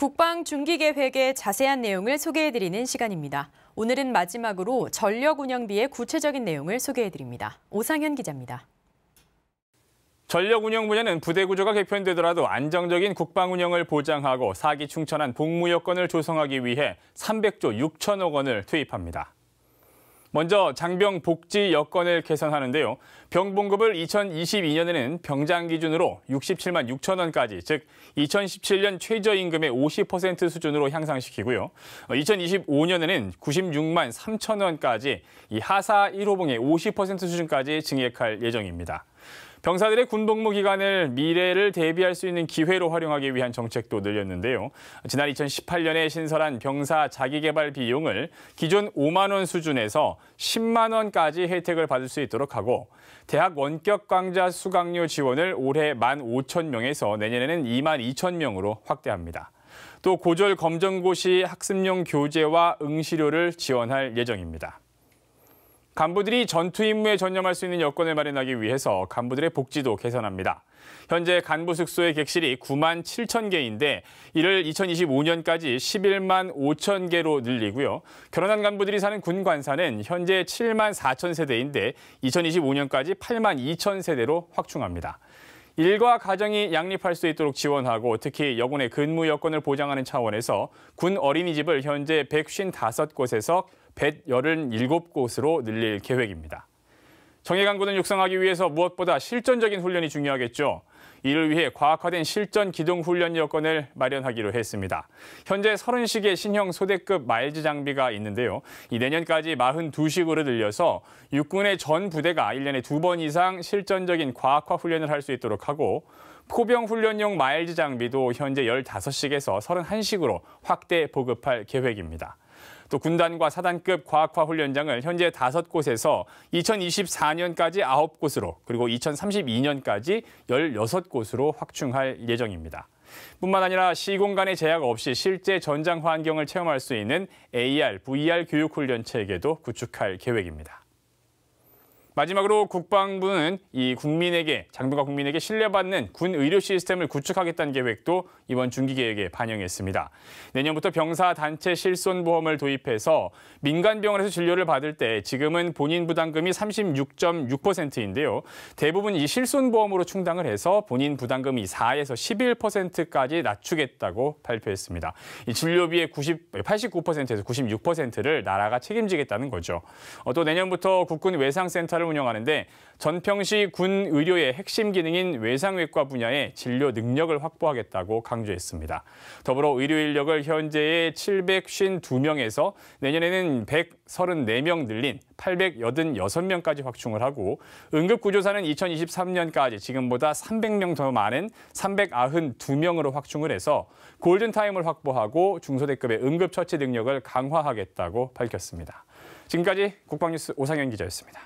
국방 중기계획의 자세한 내용을 소개해드리는 시간입니다. 오늘은 마지막으로 전력 운영비의 구체적인 내용을 소개해드립니다. 오상현 기자입니다. 전력 운영 분야는 부대 구조가 개편되더라도 안정적인 국방 운영을 보장하고 사기 충천한 복무 여건을 조성하기 위해 300조 6천억 원을 투입합니다. 먼저 장병 복지 여건을 개선하는데요. 병 봉급을 2022년에는 병장 기준으로 67만 6천 원까지, 즉 2017년 최저임금의 50% 수준으로 향상시키고요. 2025년에는 96만 3천 원까지 이 하사 1호봉의 50% 수준까지 증액할 예정입니다. 병사들의 군복무 기간을 미래를 대비할 수 있는 기회로 활용하기 위한 정책도 늘렸는데요. 지난 2018년에 신설한 병사 자기개발 비용을 기존 5만 원 수준에서 10만 원까지 혜택을 받을 수 있도록 하고 대학 원격 강좌 수강료 지원을 올해 1만 5천 명에서 내년에는 2만 2천 명으로 확대합니다. 또 고졸 검정고시 학습용 교재와 응시료를 지원할 예정입니다. 간부들이 전투 임무에 전념할 수 있는 여건을 마련하기 위해서 간부들의 복지도 개선합니다. 현재 간부 숙소의 객실이 9만 7천 개인데 이를 2025년까지 11만 5천 개로 늘리고요. 결혼한 간부들이 사는 군관사는 현재 7만 4천 세대인데 2025년까지 8만 2천 세대로 확충합니다. 일과 가정이 양립할 수 있도록 지원하고 특히 여군의 근무 여건을 보장하는 차원에서 군 어린이집을 현재 155곳에서 187곳으로 늘릴 계획입니다. 정예 강군는 육성하기 위해서 무엇보다 실전적인 훈련이 중요하겠죠. 이를 위해 과학화된 실전 기동 훈련 여건을 마련하기로 했습니다. 현재 30식의 신형 소대급 마일즈 장비가 있는데요. 이 내년까지 42식으로 늘려서 육군의 전 부대가 1년에 두 번 이상 실전적인 과학화 훈련을 할 수 있도록 하고 포병 훈련용 마일즈 장비도 현재 15식에서 31식으로 확대 보급할 계획입니다. 또 군단과 사단급 과학화 훈련장을 현재 다섯 곳에서 2024년까지 아홉 곳으로 그리고 2032년까지 열여섯 곳으로 확충할 예정입니다. 뿐만 아니라 시공간의 제약 없이 실제 전장 환경을 체험할 수 있는 AR, VR 교육 훈련 체계도 구축할 계획입니다. 마지막으로 국방부는 이 국민에게 장병과 국민에게 신뢰받는 군 의료 시스템을 구축하겠다는 계획도 이번 중기 계획에 반영했습니다. 내년부터 병사 단체 실손 보험을 도입해서 민간 병원에서 진료를 받을 때 지금은 본인 부담금이 36.6%인데요. 대부분 이 실손 보험으로 충당을 해서 본인 부담금이 4에서 11%까지 낮추겠다고 발표했습니다. 이 진료비의 90, 89%에서 96%를 나라가 책임지겠다는 거죠. 어, 또 내년부터 국군 외상센터를 운영하는데 전평시 군 의료의 핵심 기능인 외상외과 분야의 진료 능력을 확보하겠다고 강조했습니다. 더불어 의료 인력을 현재의 752명에서 내년에는 134명 늘린 886명까지 확충을 하고 응급구조사는 2023년까지 지금보다 300명 더 많은 392명으로 확충을 해서 골든타임을 확보하고 중소대급의 응급처치 능력을 강화하겠다고 밝혔습니다. 지금까지 국방뉴스 오상현 기자였습니다.